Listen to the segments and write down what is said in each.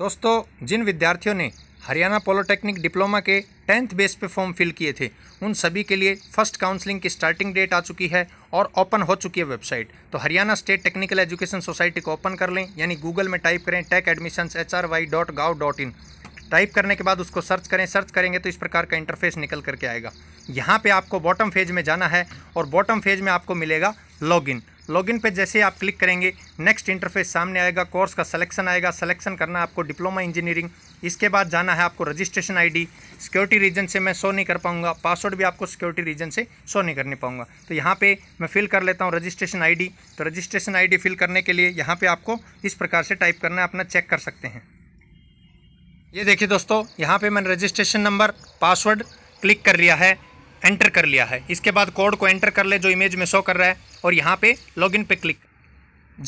दोस्तों जिन विद्यार्थियों ने हरियाणा पॉलिटेक्निक डिप्लोमा के टेंथ बेस पे फॉर्म फिल किए थे उन सभी के लिए फर्स्ट काउंसलिंग की स्टार्टिंग डेट आ चुकी है और ओपन हो चुकी है वेबसाइट तो Haryana state technical education society को ओपन कर लें यानी गूगल में टाइप करें tech admission H R Y dot gov dot in type करने के बाद उसको सर्च करें सर्च करेंगे तो इस प्रकार का इंटरफेस निकल करके आएगा यहाँ पर आपको बॉटम फेज में जाना है और बॉटम फेज में आपको मिलेगा लॉग लॉगिन पे जैसे आप क्लिक करेंगे नेक्स्ट इंटरफेस सामने आएगा कोर्स का सिलेक्शन आएगा सिलेक्शन करना है आपको डिप्लोमा इंजीनियरिंग इसके बाद जाना है आपको रजिस्ट्रेशन आईडी सिक्योरिटी रीजन से मैं शो नहीं कर पाऊंगा पासवर्ड भी आपको सिक्योरिटी रीजन से शो नहीं करने पाऊंगा तो यहाँ पर मैं फिल कर लेता हूँ रजिस्ट्रेशन आई तो रजिस्ट्रेशन आई फिल करने के लिए यहाँ पर आपको इस प्रकार से टाइप करना है अपना चेक कर सकते हैं ये देखिए दोस्तों यहाँ पर मैंने रजिस्ट्रेशन नंबर पासवर्ड क्लिक कर लिया है एंटर कर लिया है इसके बाद कोड को एंटर कर ले जो इमेज में शो कर रहा है और यहाँ पे लॉगिन पे क्लिक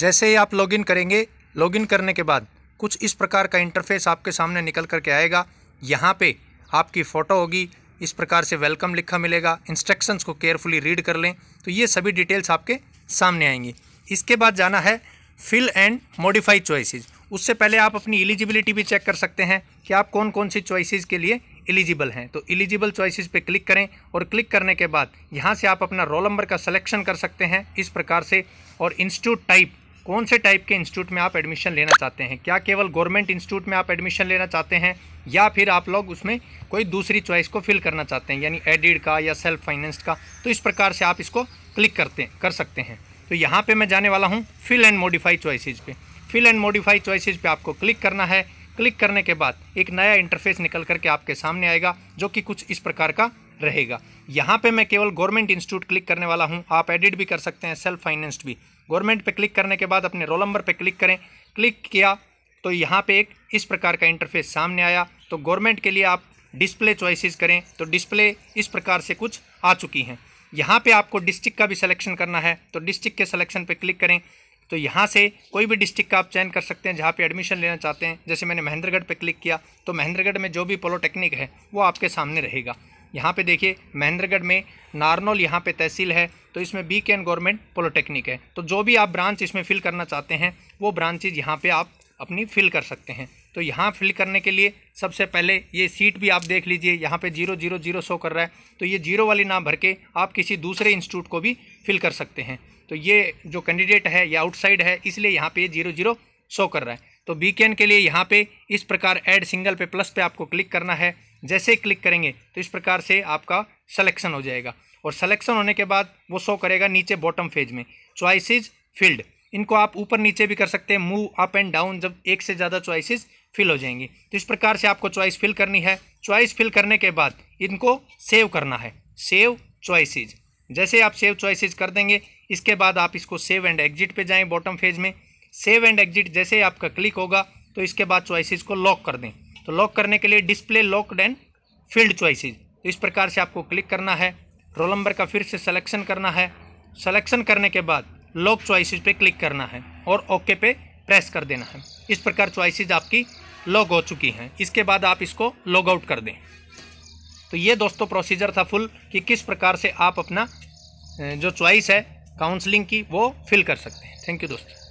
जैसे ही आप लॉगिन करेंगे लॉगिन करने के बाद कुछ इस प्रकार का इंटरफेस आपके सामने निकल कर के आएगा यहाँ पे आपकी फ़ोटो होगी इस प्रकार से वेलकम लिखा मिलेगा इंस्ट्रक्शंस को केयरफुली रीड कर लें तो ये सभी डिटेल्स आपके सामने आएंगी इसके बाद जाना है फिल एंड मॉडिफाई चॉइसेस उससे पहले आप अपनी एलिजिबिलिटी भी चेक कर सकते हैं कि आप कौन कौन सी चॉइसेस के लिए एलिजिबल हैं तो एलिजिबल चॉइसेस पे क्लिक करें और क्लिक करने के बाद यहाँ से आप अपना रोल नंबर का सिलेक्शन कर सकते हैं इस प्रकार से और इंस्टीट्यूट टाइप कौन से टाइप के इंस्टीट्यूट में आप एडमिशन लेना चाहते हैं क्या केवल गवर्नमेंट इंस्टीट्यूट में आप एडमिशन लेना चाहते हैं या फिर आप लोग उसमें कोई दूसरी चॉइस को फिल करना चाहते हैं यानी एडिड का या सेल्फ फाइनेंस्ड का तो इस प्रकार से आप इसको क्लिक करते कर सकते हैं तो यहाँ पर मैं जाने वाला हूँ फिल एंड मॉडिफाई चॉइसिस पे फिल एंड मॉडिफाई चॉइसिस पे आपको क्लिक करना है क्लिक करने के बाद एक नया इंटरफेस निकल करके आपके सामने आएगा जो कि कुछ इस प्रकार का रहेगा यहाँ पे मैं केवल गवर्नमेंट इंस्टीट्यूट क्लिक करने वाला हूँ आप एडिट भी कर सकते हैं सेल्फ फाइनेंस्ड भी गवर्नमेंट पे क्लिक करने के बाद अपने रोल नंबर पे क्लिक करें क्लिक किया तो यहाँ पे एक इस प्रकार का इंटरफेस सामने आया तो गवर्नमेंट के लिए आप डिस्प्ले चॉइसेस करें तो डिस्प्ले इस प्रकार से कुछ आ चुकी हैं यहाँ पर आपको डिस्ट्रिक्ट का भी सिलेक्शन करना है तो डिस्ट्रिक्ट के सलेक्शन पर क्लिक करें तो यहाँ से कोई भी डिस्ट्रिक्ट का आप चयन कर सकते हैं जहाँ पे एडमिशन लेना चाहते हैं जैसे मैंने महेंद्रगढ़ पे क्लिक किया तो महेंद्रगढ़ में जो भी पोलोटेक्निक है वो आपके सामने रहेगा यहाँ पे देखिए महेंद्रगढ़ में नारनौल यहाँ पे तहसील है तो इसमें बी एन गवर्नमेंट पॉलिटेक्निक है तो जो भी आप ब्रांच इसमें फिल करना चाहते हैं वो ब्रांचेज यहाँ पर आप अपनी फिल कर सकते हैं तो यहाँ फिल करने के लिए सबसे पहले ये सीट भी आप देख लीजिए यहाँ पे जीरो जीरो जीरो शो कर रहा है तो ये जीरो वाली नाम भर के आप किसी दूसरे इंस्टीट्यूट को भी फिल कर सकते हैं तो ये जो कैंडिडेट है ये आउटसाइड है इसलिए यहाँ पे जीरो जीरो शो कर रहा है तो बी के लिए यहाँ पे इस प्रकार एड सिंगल पे प्लस पे आपको क्लिक करना है जैसे क्लिक करेंगे तो इस प्रकार से आपका सलेक्शन हो जाएगा और सलेक्शन होने के बाद वो शो करेगा नीचे बॉटम फेज में चॉइसिस फील्ड इनको आप ऊपर नीचे भी कर सकते हैं मूव अप एंड डाउन जब एक से ज़्यादा चॉइसिस फिल हो जाएंगी तो इस प्रकार से आपको चॉइस फिल करनी है चॉइस फिल करने के बाद इनको सेव करना है सेव चॉइसिस जैसे आप सेव चॉइसेस कर देंगे इसके बाद आप इसको सेव एंड एग्जिट पे जाएं बॉटम फेज में सेव एंड एग्जिट जैसे आपका क्लिक होगा तो इसके बाद चॉइसेस को लॉक कर दें तो लॉक करने के लिए display locked and field choices तो इस प्रकार से आपको क्लिक करना है रोल नंबर का फिर से सलेक्शन करना है सलेक्शन करने के बाद लॉक चॉइसेस पे क्लिक करना है और ओके पे प्रेस कर देना है इस प्रकार चॉइसेज आपकी लॉग हो चुकी हैं इसके बाद आप इसको लॉग आउट कर दें तो ये दोस्तों प्रोसीजर था फुल कि किस प्रकार से आप अपना जो चॉइस है काउंसलिंग की वो फिल कर सकते हैं थैंक यू दोस्तों